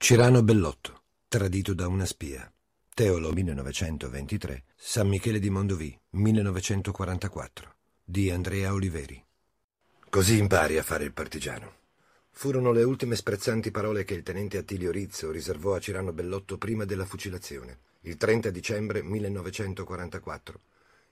Cirano Bellotto, tradito da una spia. Teolo 1923, San Michele di Mondovì 1944, di Andrea Oliveri. Così impari a fare il partigiano. Furono le ultime sprezzanti parole che il tenente Attilio Rizzo riservò a Cirano Bellotto prima della fucilazione, il 30 dicembre 1944,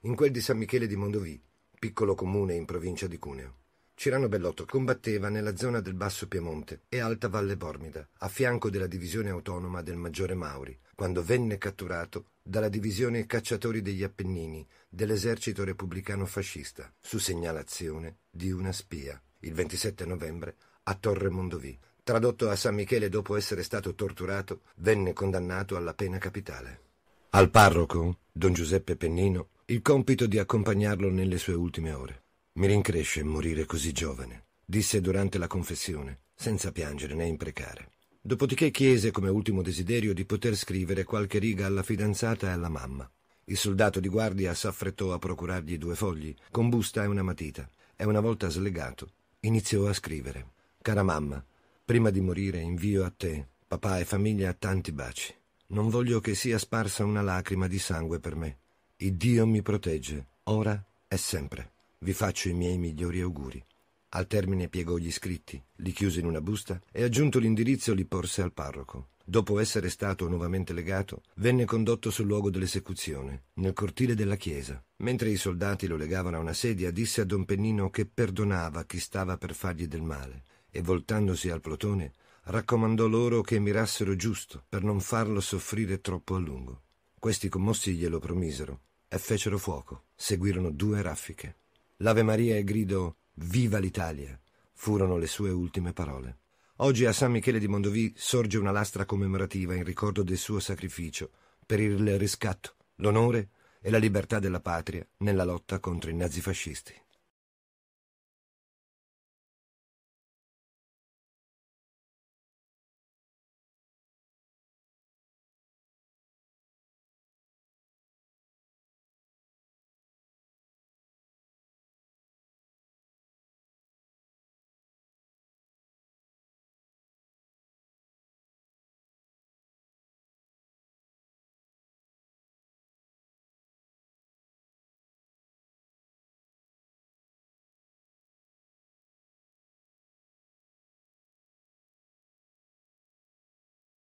in quel di San Michele di Mondovì, piccolo comune in provincia di Cuneo. Cirano Bellotto combatteva nella zona del Basso Piemonte e Alta Valle Bormida, a fianco della divisione autonoma del maggiore Mauri, quando venne catturato dalla divisione Cacciatori degli Appennini dell'esercito repubblicano fascista, su segnalazione di una spia, il 27 novembre a Torre Mondovì. Tradotto a San Michele dopo essere stato torturato, venne condannato alla pena capitale. Al parroco, don Giuseppe Pennino, il compito di accompagnarlo nelle sue ultime ore. Mi rincresce morire così giovane, disse durante la confessione, senza piangere né imprecare. Dopodiché chiese come ultimo desiderio di poter scrivere qualche riga alla fidanzata e alla mamma. Il soldato di guardia s'affrettò a procurargli due fogli, con busta e una matita, e una volta slegato, iniziò a scrivere. Cara mamma, prima di morire invio a te, papà e famiglia tanti baci. Non voglio che sia sparsa una lacrima di sangue per me. Il Dio mi protegge, ora e sempre. Vi faccio i miei migliori auguri. Al termine piegò gli scritti, li chiuse in una busta e aggiunto l'indirizzo li porse al parroco. Dopo essere stato nuovamente legato, venne condotto sul luogo dell'esecuzione, nel cortile della chiesa. Mentre i soldati lo legavano a una sedia, disse a Don Pennino che perdonava chi stava per fargli del male e, voltandosi al plotone, raccomandò loro che mirassero giusto per non farlo soffrire troppo a lungo. Questi commossi glielo promisero e fecero fuoco. Seguirono due raffiche. L'Ave Maria e grido Viva l'Italia! furono le sue ultime parole. Oggi a San Michele di Mondovì sorge una lastra commemorativa in ricordo del suo sacrificio per il riscatto, l'onore e la libertà della patria nella lotta contro i nazifascisti.